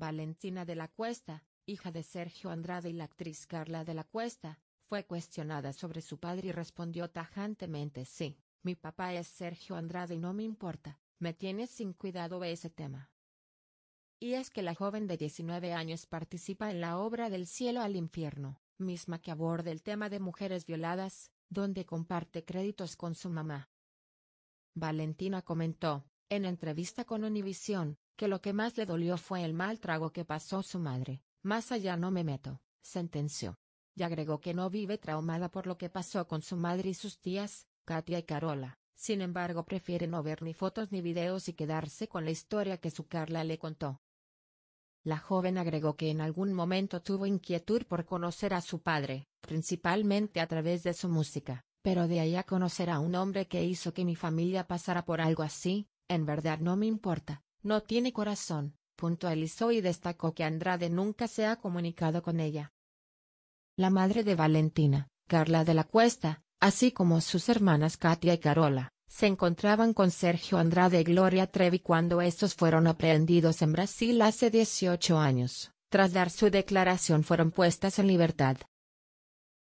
Valentina de la Cuesta, hija de Sergio Andrade y la actriz Carla de la Cuesta, fue cuestionada sobre su padre y respondió tajantemente sí, mi papá es Sergio Andrade y no me importa, me tienes sin cuidado ese tema. Y es que la joven de 19 años participa en la obra Del cielo al infierno, misma que aborda el tema de mujeres violadas, donde comparte créditos con su mamá. Valentina comentó, en entrevista con Univision, que lo que más le dolió fue el mal trago que pasó su madre, más allá no me meto, sentenció. Y agregó que no vive traumada por lo que pasó con su madre y sus tías, Katia y Carola, sin embargo prefiere no ver ni fotos ni videos y quedarse con la historia que su Carla le contó. La joven agregó que en algún momento tuvo inquietud por conocer a su padre, principalmente a través de su música, pero de a conocer a un hombre que hizo que mi familia pasara por algo así, en verdad no me importa, no tiene corazón, puntualizó y destacó que Andrade nunca se ha comunicado con ella. La madre de Valentina, Carla de la Cuesta, así como sus hermanas Katia y Carola, se encontraban con Sergio Andrade y Gloria Trevi cuando estos fueron aprehendidos en Brasil hace 18 años. Tras dar su declaración fueron puestas en libertad.